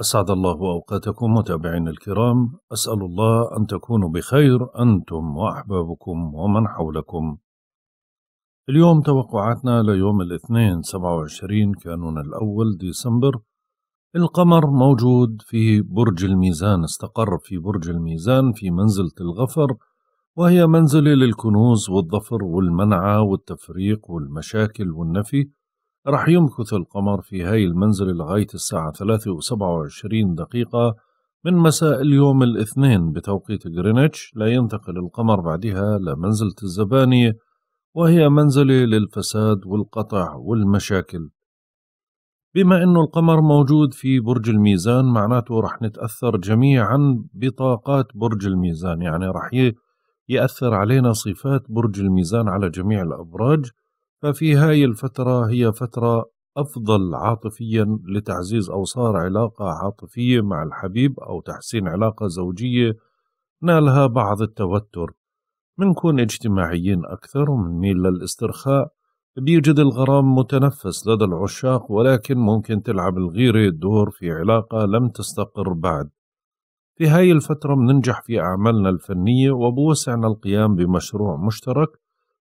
أسعد الله أوقاتكم متابعينا الكرام أسأل الله أن تكونوا بخير أنتم وأحبابكم ومن حولكم اليوم توقعاتنا ليوم الاثنين 27 كانون الأول ديسمبر القمر موجود في برج الميزان استقر في برج الميزان في منزلة الغفر وهي منزلة للكنوز والظفر والمنعة والتفريق والمشاكل والنفي رح يمكث القمر في هاي المنزل لغاية الساعة 3 27 دقيقة من مساء اليوم الاثنين بتوقيت غرينتش لا ينتقل القمر بعدها لمنزلة الزبانية وهي منزلة للفساد والقطع والمشاكل بما أنه القمر موجود في برج الميزان معناته رح نتأثر جميعا بطاقات برج الميزان يعني رح يأثر علينا صفات برج الميزان على جميع الأبراج ففي هاي الفترة هي فترة أفضل عاطفيا لتعزيز أوصار علاقة عاطفية مع الحبيب أو تحسين علاقة زوجية نالها بعض التوتر منكون اجتماعيين أكثر ومنميل للاسترخاء بيجد الغرام متنفس لدى العشاق ولكن ممكن تلعب الغيرة دور في علاقة لم تستقر بعد في هاي الفترة بننجح في أعمالنا الفنية وبوسعنا القيام بمشروع مشترك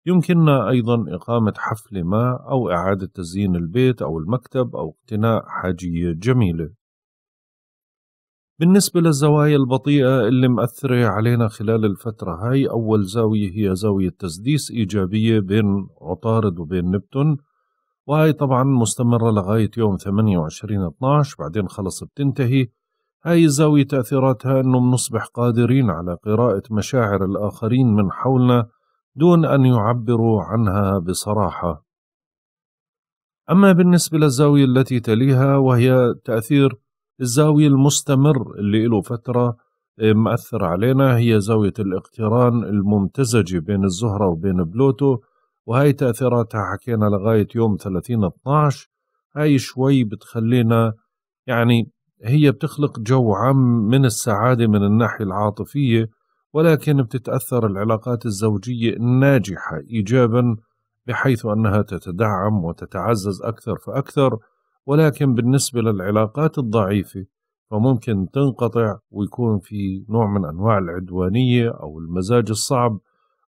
يمكننا أيضا إقامة حفلة ما أو إعادة تزيين البيت أو المكتب أو اقتناء حاجية جميلة. بالنسبة للزوايا البطيئة اللي مأثرة علينا خلال الفترة هاي أول زاوية هي زاوية تسديس إيجابية بين عطارد وبين نبتون وهي طبعا مستمرة لغاية يوم 28 12 بعدين خلص بتنتهي هاي الزاوية تأثيراتها أنه بنصبح قادرين على قراءة مشاعر الآخرين من حولنا دون ان يعبروا عنها بصراحه اما بالنسبه للزاويه التي تليها وهي تاثير الزاويه المستمر اللي له فتره آه، مأثر علينا هي زاوية الاقتران الممتزجة بين الزهرة وبين بلوتو وهي تأثيراتها حكينا لغاية يوم 30 12 هاي شوي بتخلينا يعني هي بتخلق جو عام من السعادة من الناحية العاطفية ولكن بتتأثر العلاقات الزوجية الناجحة إيجابا بحيث أنها تتدعم وتتعزز أكثر فأكثر ولكن بالنسبة للعلاقات الضعيفة فممكن تنقطع ويكون في نوع من أنواع العدوانية أو المزاج الصعب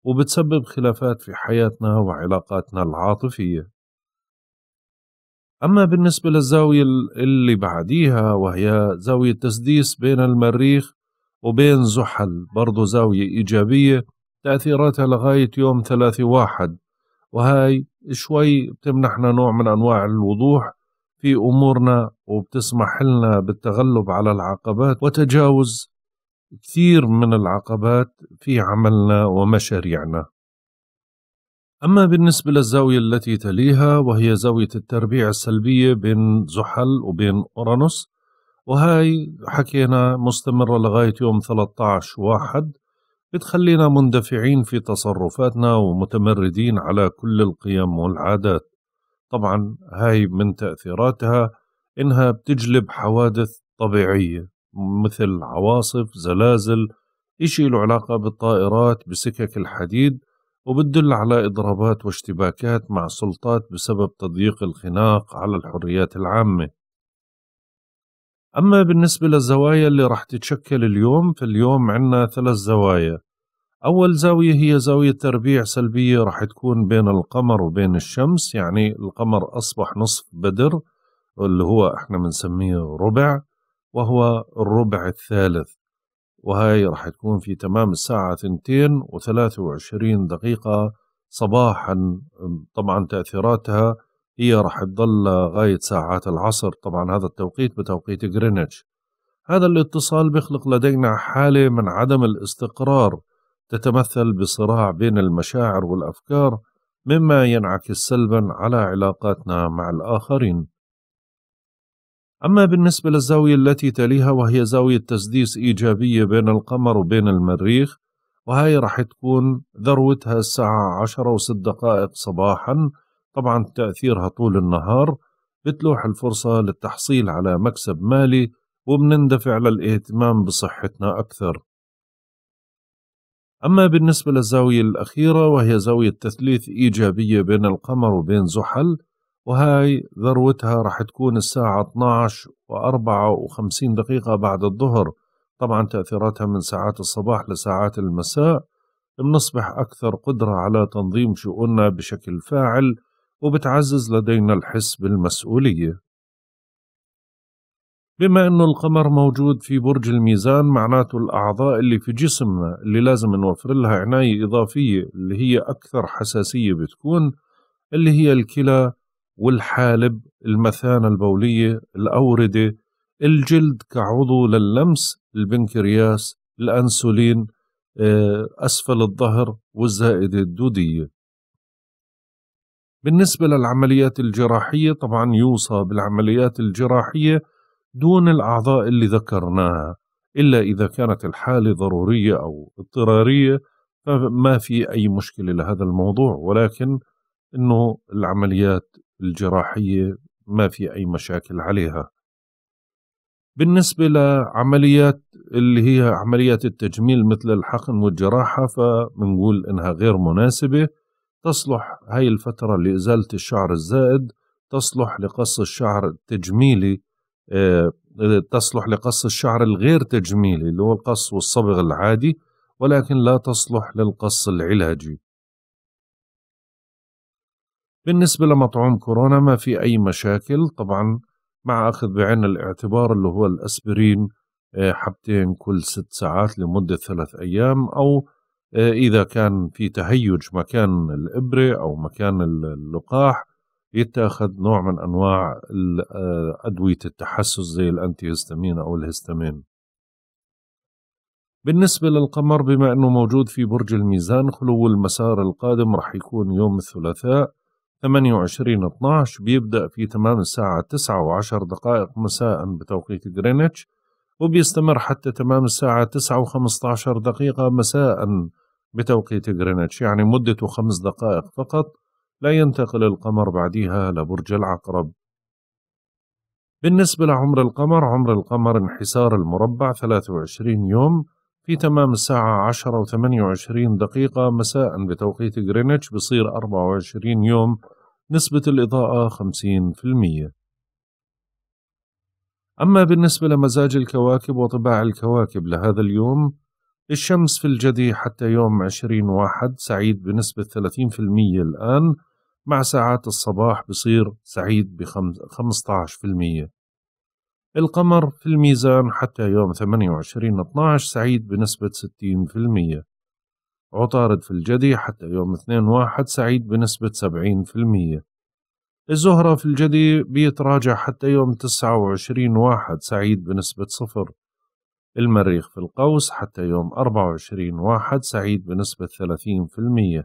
وبتسبب خلافات في حياتنا وعلاقاتنا العاطفية أما بالنسبة للزاوية اللي بعديها وهي زاوية تسديس بين المريخ وبين زحل برضو زاوية إيجابية تأثيراتها لغاية يوم ثلاثة واحد وهاي شوي بتمنحنا نوع من أنواع الوضوح في أمورنا وبتسمح لنا بالتغلب على العقبات وتجاوز كثير من العقبات في عملنا ومشاريعنا أما بالنسبة للزاوية التي تليها وهي زاوية التربيع السلبية بين زحل وبين أورانوس وهاي حكينا مستمرة لغاية يوم 13 واحد بتخلينا مندفعين في تصرفاتنا ومتمردين على كل القيم والعادات طبعا هاي من تأثيراتها إنها بتجلب حوادث طبيعية مثل عواصف زلازل إشي له علاقة بالطائرات بسكك الحديد وبتدل على إضرابات واشتباكات مع السلطات بسبب تضييق الخناق على الحريات العامة أما بالنسبة للزوايا اللي راح تتشكل اليوم فاليوم عندنا ثلاث زوايا أول زاوية هي زاوية تربيع سلبية راح تكون بين القمر وبين الشمس يعني القمر أصبح نصف بدر اللي هو احنا بنسميه ربع وهو الربع الثالث وهي راح تكون في تمام الساعة ثنتين وثلاثة وعشرين دقيقة صباحا طبعا تأثيراتها هي راح تضل لغاية ساعات العصر طبعا هذا التوقيت بتوقيت غرينتش هذا الاتصال بيخلق لدينا حالة من عدم الاستقرار تتمثل بصراع بين المشاعر والأفكار مما ينعكس سلبا على علاقاتنا مع الآخرين أما بالنسبة للزاوية التي تليها وهي زاوية تسديس إيجابية بين القمر وبين المريخ وهي راح تكون ذروتها الساعة عشرة وست دقائق صباحا طبعا تأثيرها طول النهار بتلوح الفرصة للتحصيل على مكسب مالي وبنندفع للاهتمام بصحتنا أكثر أما بالنسبة للزاوية الأخيرة وهي زاوية تثليث إيجابية بين القمر وبين زحل وهاي ذروتها رح تكون الساعة 12 و54 دقيقة بعد الظهر طبعا تأثيراتها من ساعات الصباح لساعات المساء بنصبح أكثر قدرة على تنظيم شؤوننا بشكل فاعل وبتعزز لدينا الحس بالمسؤولية بما أنه القمر موجود في برج الميزان معناته الأعضاء اللي في جسمنا اللي لازم نوفر لها عناية إضافية اللي هي أكثر حساسية بتكون اللي هي الكلى والحالب المثانة البولية الأوردة الجلد كعضو لللمس البنكرياس الأنسولين آه، أسفل الظهر والزائدة الدودية بالنسبة للعمليات الجراحية طبعا يوصى بالعمليات الجراحية دون الأعضاء اللي ذكرناها إلا إذا كانت الحالة ضرورية أو اضطرارية فما في أي مشكلة لهذا الموضوع ولكن أنه العمليات الجراحية ما في أي مشاكل عليها بالنسبة لعمليات اللي هي عمليات التجميل مثل الحقن والجراحة فبنقول إنها غير مناسبة تصلح هاي الفترة لإزالة الشعر الزائد تصلح لقص الشعر التجميلي آه، تصلح لقص الشعر الغير تجميلي اللي هو القص والصبغ العادي ولكن لا تصلح للقص العلاجي بالنسبة لمطعوم كورونا ما في أي مشاكل طبعا مع أخذ بعين الاعتبار اللي هو الأسبرين آه، حبتين كل ست ساعات لمدة ثلاث أيام أو آه، إذا كان في تهيج مكان الإبرة أو مكان اللقاح يتاخذ نوع من أنواع آه، أدوية التحسس زي الأنتيهستامين أو الهستامين بالنسبة للقمر بما أنه موجود في برج الميزان خلو المسار القادم رح يكون يوم الثلاثاء 28 12 بيبدأ في تمام الساعة 9 و10 دقائق مساء بتوقيت غرينتش وبيستمر حتى تمام الساعة 9 و دقيقة مساء بتوقيت غرينتش يعني مدته خمس دقائق فقط لا ينتقل القمر بعدها لبرج العقرب بالنسبة لعمر القمر عمر القمر انحسار المربع 23 يوم في تمام الساعة 10 و 28 دقيقة مساء بتوقيت غرينتش بصير 24 يوم نسبة الإضاءة 50% أما بالنسبة لمزاج الكواكب وطباع الكواكب لهذا اليوم الشمس في الجدي حتى يوم عشرين واحد سعيد بنسبة 30% الآن مع ساعات الصباح بصير سعيد ب 15% القمر في الميزان حتى يوم 28 12 سعيد بنسبة 60% عطارد في الجدي حتى يوم 2 واحد سعيد بنسبة 70% الزهرة في الجدي بيتراجع حتى يوم 29 واحد سعيد بنسبة صفر المريخ في القوس حتى يوم 24 واحد سعيد بنسبة 30%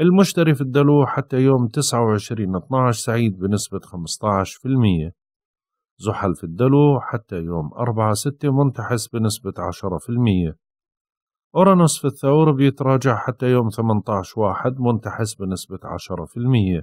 المشتري في الدلو حتى يوم 29 12 سعيد بنسبة 15% زحل في الدلو حتى يوم 4 6 منتحس بنسبة 10% أورانوس في الثور بيتراجع حتى يوم 18 واحد منتحس بنسبة 10%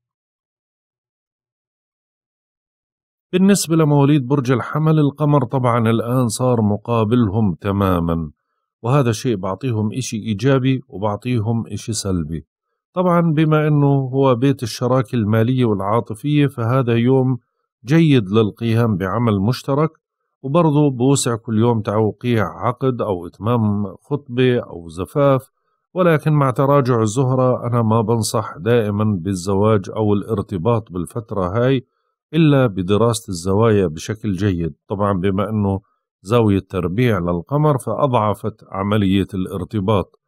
بالنسبة لمواليد برج الحمل القمر طبعا الآن صار مقابلهم تماما وهذا شيء بعطيهم إشي إيجابي وبعطيهم إشي سلبي طبعا بما أنه هو بيت الشراكة المالية والعاطفية فهذا يوم جيد للقيام بعمل مشترك وبرضه بوسع كل يوم توقيع عقد أو إتمام خطبة أو زفاف ولكن مع تراجع الزهرة أنا ما بنصح دائما بالزواج أو الارتباط بالفترة هاي إلا بدراسة الزوايا بشكل جيد طبعا بما أنه زاوية تربيع للقمر فأضعفت عملية الارتباط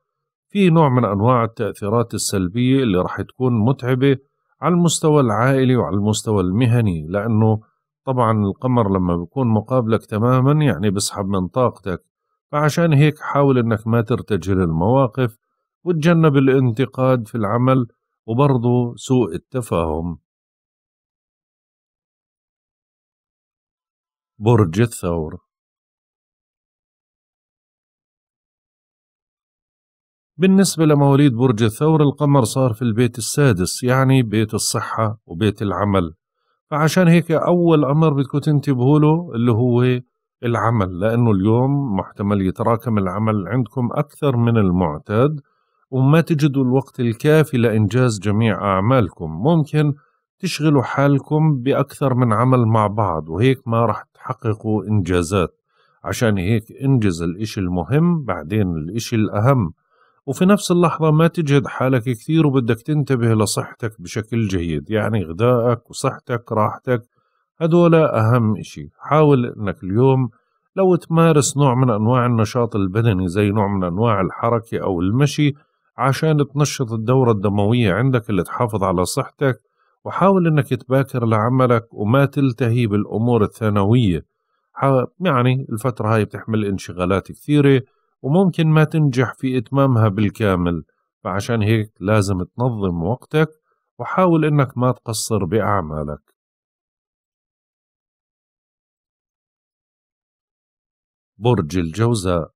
في نوع من أنواع التأثيرات السلبية اللي رح تكون متعبة على المستوى العائلي وعلى المستوى المهني لأنه طبعا القمر لما بيكون مقابلك تماما يعني بسحب من طاقتك فعشان هيك حاول انك ما ترتجل المواقف وتجنب الانتقاد في العمل وبرضه سوء التفاهم برج الثور بالنسبة لمواليد برج الثور القمر صار في البيت السادس يعني بيت الصحة وبيت العمل فعشان هيك أول أمر بدكم تنتبهوا له اللي هو العمل لأنه اليوم محتمل يتراكم العمل عندكم أكثر من المعتاد وما تجدوا الوقت الكافي لإنجاز جميع أعمالكم ممكن تشغلوا حالكم بأكثر من عمل مع بعض وهيك ما راح حققوا إنجازات عشان هيك انجز الإشي المهم بعدين الإشي الأهم وفي نفس اللحظة ما تجهد حالك كثير وبدك تنتبه لصحتك بشكل جيد يعني غذائك وصحتك راحتك هدول أهم إشي حاول أنك اليوم لو تمارس نوع من أنواع النشاط البدني زي نوع من أنواع الحركة أو المشي عشان تنشط الدورة الدموية عندك اللي تحافظ على صحتك وحاول انك تباكر لعملك وما تلتهي بالامور الثانويه يعني الفتره هاي بتحمل انشغالات كثيره وممكن ما تنجح في اتمامها بالكامل فعشان هيك لازم تنظم وقتك وحاول انك ما تقصر باعمالك برج الجوزاء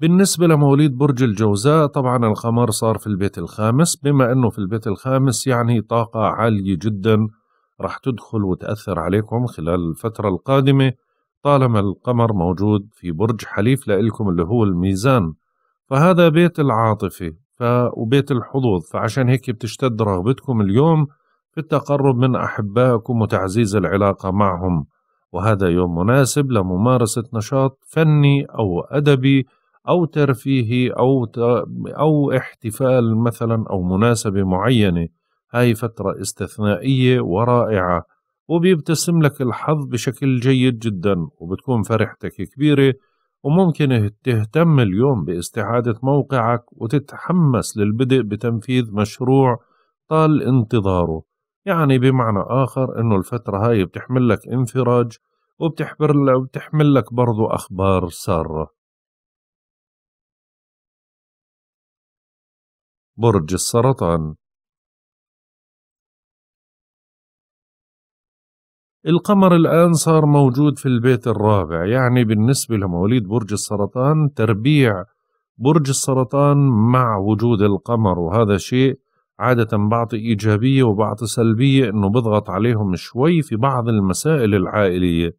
بالنسبة لمواليد برج الجوزاء طبعا القمر صار في البيت الخامس بما أنه في البيت الخامس يعني طاقة عالية جدا راح تدخل وتأثر عليكم خلال الفترة القادمة طالما القمر موجود في برج حليف لإلكم اللي هو الميزان فهذا بيت العاطفة ف... وبيت الحظوظ فعشان هيك بتشتد رغبتكم اليوم في التقرب من أحبائكم وتعزيز العلاقة معهم وهذا يوم مناسب لممارسة نشاط فني أو أدبي أو ترفيهي أو أو احتفال مثلا أو مناسبة معينة هاي فترة استثنائية ورائعة وبيبتسم لك الحظ بشكل جيد جدا وبتكون فرحتك كبيرة وممكن تهتم اليوم باستعادة موقعك وتتحمس للبدء بتنفيذ مشروع طال انتظاره يعني بمعنى آخر أنه الفترة هاي بتحمل لك انفراج وبتحمل لك برضو أخبار سارة برج السرطان القمر الآن صار موجود في البيت الرابع يعني بالنسبة لمواليد برج السرطان تربيع برج السرطان مع وجود القمر وهذا شيء عادة بعطي إيجابية وبعطي سلبية إنه بضغط عليهم شوي في بعض المسائل العائلية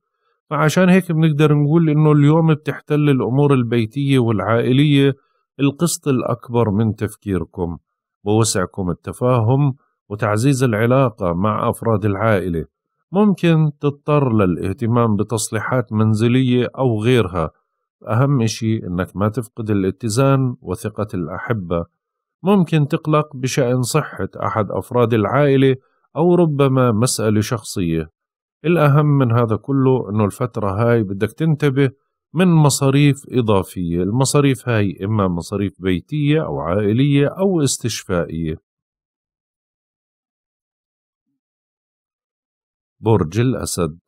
فعشان هيك بنقدر نقول إنه اليوم بتحتل الأمور البيتية والعائلية القسط الأكبر من تفكيركم ووسعكم التفاهم وتعزيز العلاقة مع أفراد العائلة ممكن تضطر للاهتمام بتصليحات منزلية أو غيرها أهم إشي إنك ما تفقد الاتزان وثقة الأحبة ممكن تقلق بشأن صحة أحد أفراد العائلة أو ربما مسألة شخصية الأهم من هذا كله إنه الفترة هاي بدك تنتبه من مصاريف إضافية المصاريف هاي إما مصاريف بيتية أو عائلية أو استشفائية برج الأسد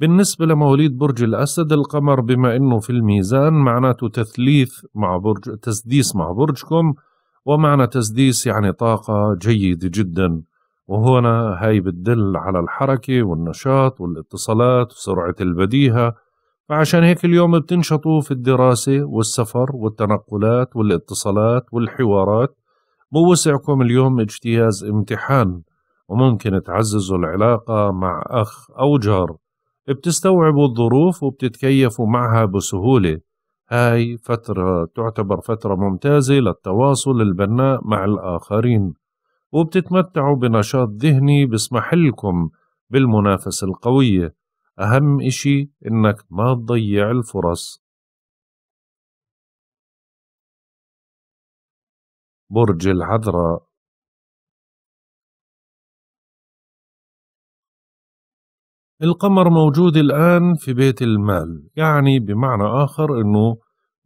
بالنسبة لمواليد برج الأسد القمر بما أنه في الميزان معناته تثليث مع برج تسديس مع برجكم ومعنى تسديس يعني طاقة جيدة جدا وهنا هاي بتدل على الحركة والنشاط والاتصالات وسرعة البديهة فعشان هيك اليوم بتنشطوا في الدراسة والسفر والتنقلات والاتصالات والحوارات بوسعكم اليوم اجتياز امتحان وممكن تعززوا العلاقة مع أخ أو جار بتستوعبوا الظروف وبتتكيفوا معها بسهولة هاي فترة تعتبر فترة ممتازة للتواصل البناء مع الآخرين وبتتمتعوا بنشاط ذهني بسمح لكم بالمنافسة القوية أهم إشي إنك ما تضيع الفرص برج العذراء القمر موجود الآن في بيت المال يعني بمعنى آخر أنه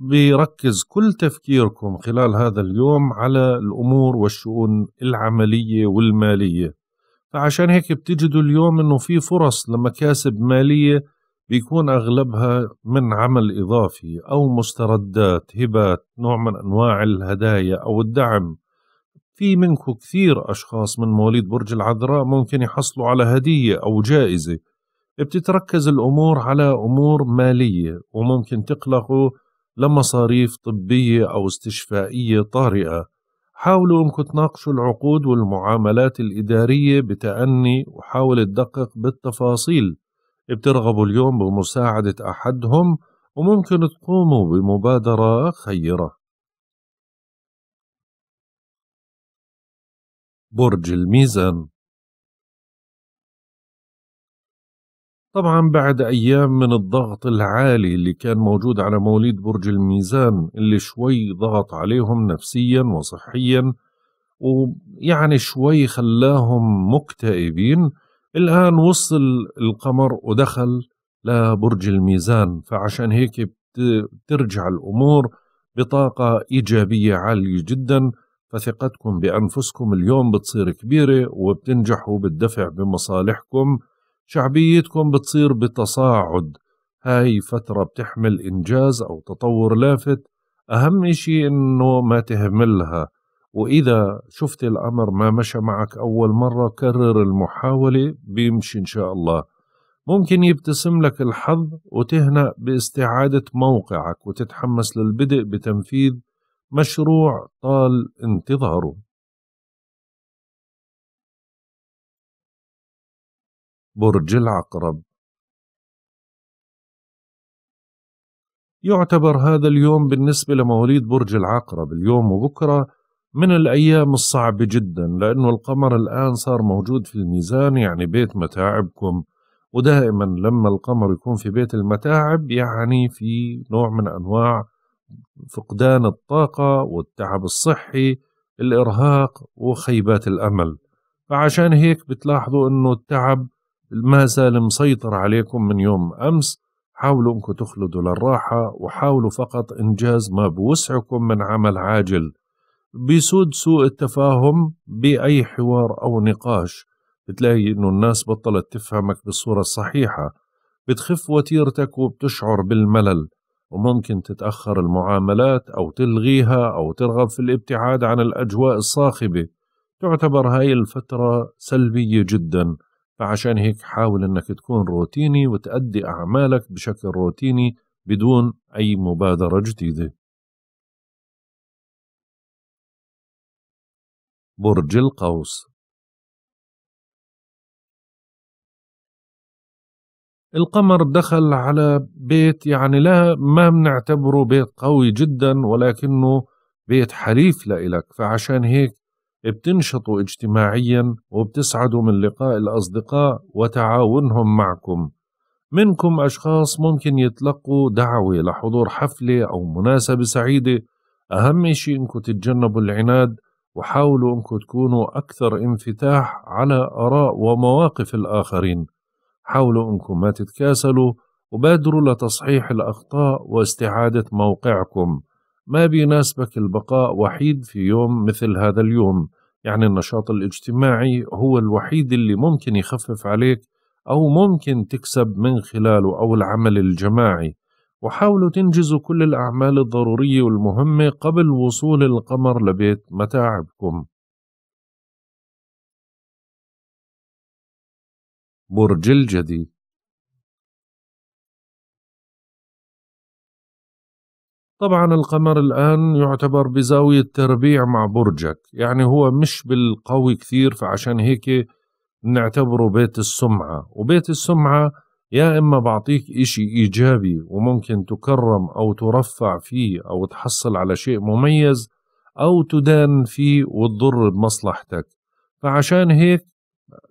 بيركز كل تفكيركم خلال هذا اليوم على الأمور والشؤون العملية والمالية فعشان هيك بتجدوا اليوم انه في فرص لمكاسب مالية بيكون اغلبها من عمل اضافي او مستردات هبات نوع من انواع الهدايا او الدعم في منكم كثير اشخاص من مواليد برج العذراء ممكن يحصلوا على هدية او جائزة بتتركز الامور على امور مالية وممكن تقلقوا لمصاريف طبية أو استشفائية طارئة حاولوا انكم تناقشوا العقود والمعاملات الإدارية بتأني وحاول تدقق بالتفاصيل بترغبوا اليوم بمساعدة أحدهم وممكن تقوموا بمبادرة خيرة برج الميزان طبعا بعد أيام من الضغط العالي اللي كان موجود على مواليد برج الميزان اللي شوي ضغط عليهم نفسيا وصحيا ويعني شوي خلاهم مكتئبين الآن وصل القمر ودخل لبرج الميزان فعشان هيك بترجع الأمور بطاقة إيجابية عالية جدا فثقتكم بأنفسكم اليوم بتصير كبيرة وبتنجحوا بالدفع بمصالحكم شعبيتكم بتصير بتصاعد هاي فترة بتحمل إنجاز أو تطور لافت أهم إشي إنه ما تهملها وإذا شفت الأمر ما مشى معك أول مرة كرر المحاولة بيمشي إن شاء الله ممكن يبتسم لك الحظ وتهنأ باستعادة موقعك وتتحمس للبدء بتنفيذ مشروع طال انتظاره برج العقرب يعتبر هذا اليوم بالنسبة لمواليد برج العقرب اليوم وبكرة من الأيام الصعبة جدا لأنه القمر الآن صار موجود في الميزان يعني بيت متاعبكم ودائما لما القمر يكون في بيت المتاعب يعني في نوع من أنواع فقدان الطاقة والتعب الصحي الإرهاق وخيبات الأمل فعشان هيك بتلاحظوا أنه التعب ما زال مسيطر عليكم من يوم أمس حاولوا أنكم تخلدوا للراحة وحاولوا فقط إنجاز ما بوسعكم من عمل عاجل بيسود سوء التفاهم بأي حوار أو نقاش بتلاقي أنه الناس بطلت تفهمك بالصورة الصحيحة بتخف وتيرتك وبتشعر بالملل وممكن تتأخر المعاملات أو تلغيها أو ترغب في الابتعاد عن الأجواء الصاخبة تعتبر هاي الفترة سلبية جداً فعشان هيك حاول انك تكون روتيني وتأدي اعمالك بشكل روتيني بدون اي مبادره جديده. برج القوس القمر دخل على بيت يعني لا ما بنعتبره بيت قوي جدا ولكنه بيت حليف لإلك فعشان هيك بتنشطوا اجتماعيا وبتسعدوا من لقاء الأصدقاء وتعاونهم معكم منكم أشخاص ممكن يتلقوا دعوة لحضور حفلة أو مناسبة سعيدة أهم شيء أنكم تتجنبوا العناد وحاولوا أنكم تكونوا أكثر انفتاح على آراء ومواقف الآخرين حاولوا أنكم ما تتكاسلوا وبادروا لتصحيح الأخطاء واستعادة موقعكم ما بيناسبك البقاء وحيد في يوم مثل هذا اليوم يعني النشاط الاجتماعي هو الوحيد اللي ممكن يخفف عليك أو ممكن تكسب من خلاله أو العمل الجماعي وحاولوا تنجزوا كل الأعمال الضرورية والمهمة قبل وصول القمر لبيت متاعبكم برج الجدي طبعا القمر الآن يعتبر بزاوية تربيع مع برجك يعني هو مش بالقوي كثير فعشان هيك نعتبره بيت السمعة وبيت السمعة يا إما بعطيك إشي إيجابي وممكن تكرم أو ترفع فيه أو تحصل على شيء مميز أو تدان فيه وتضر بمصلحتك فعشان هيك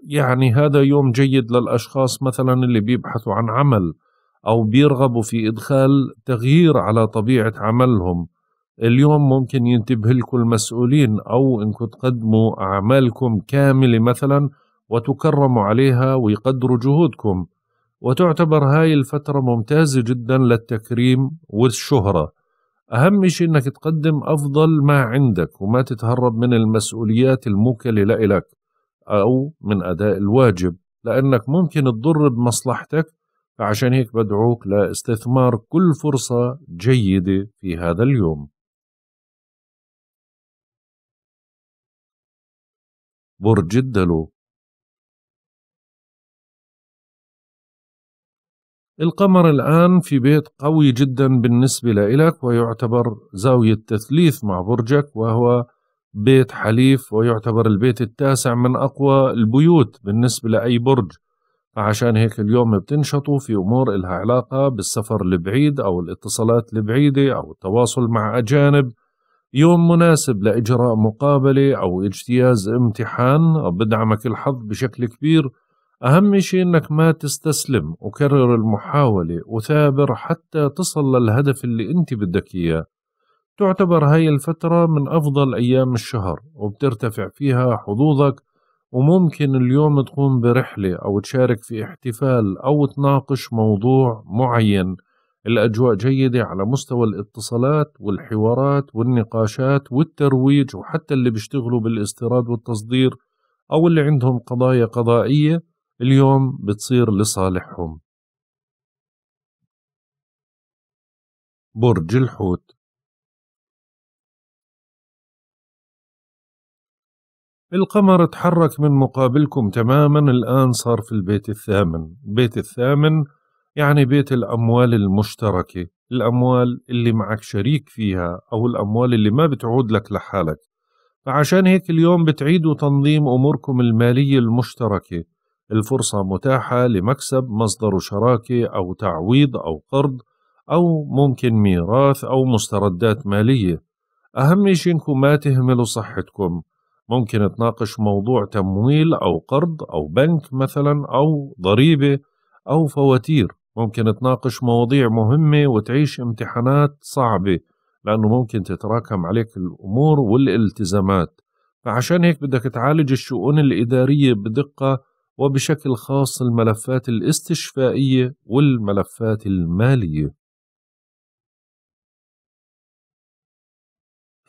يعني هذا يوم جيد للأشخاص مثلا اللي بيبحثوا عن عمل أو بيرغبوا في إدخال تغيير على طبيعة عملهم اليوم ممكن ينتبه لكم المسؤولين أو إنكم تقدموا أعمالكم كاملة مثلا وتكرموا عليها ويقدروا جهودكم وتعتبر هاي الفترة ممتازة جدا للتكريم والشهرة أهم شيء إنك تقدم أفضل ما عندك وما تتهرب من المسؤوليات الموكلة لإلك أو من أداء الواجب لأنك ممكن تضر بمصلحتك فعشان هيك بدعوك لاستثمار كل فرصة جيدة في هذا اليوم برج الدلو القمر الآن في بيت قوي جدا بالنسبة لإلك ويعتبر زاوية تثليث مع برجك وهو بيت حليف ويعتبر البيت التاسع من أقوى البيوت بالنسبة لأي برج عشان هيك اليوم بتنشطوا في أمور إلها علاقة بالسفر البعيد أو الاتصالات البعيدة أو التواصل مع أجانب يوم مناسب لإجراء مقابلة أو اجتياز امتحان بدعمك الحظ بشكل كبير أهم شيء إنك ما تستسلم وكرر المحاولة وثابر حتى تصل للهدف اللي أنت بدك إياه تعتبر هاي الفترة من أفضل أيام الشهر وبترتفع فيها حظوظك وممكن اليوم تقوم برحلة أو تشارك في احتفال أو تناقش موضوع معين الأجواء جيدة على مستوى الاتصالات والحوارات والنقاشات والترويج وحتى اللي بيشتغلوا بالاستيراد والتصدير أو اللي عندهم قضايا قضائية اليوم بتصير لصالحهم برج الحوت القمر اتحرك من مقابلكم تماما الآن صار في البيت الثامن البيت الثامن يعني بيت الأموال المشتركة الأموال اللي معك شريك فيها أو الأموال اللي ما بتعود لك لحالك فعشان هيك اليوم بتعيدوا تنظيم أموركم المالية المشتركة الفرصة متاحة لمكسب مصدر شراكة أو تعويض أو قرض أو ممكن ميراث أو مستردات مالية أهم شيء إنكم ما تهملوا صحتكم ممكن تناقش موضوع تمويل أو قرض أو بنك مثلا أو ضريبة أو فواتير ممكن تناقش مواضيع مهمة وتعيش امتحانات صعبة لأنه ممكن تتراكم عليك الأمور والالتزامات فعشان هيك بدك تعالج الشؤون الإدارية بدقة وبشكل خاص الملفات الاستشفائية والملفات المالية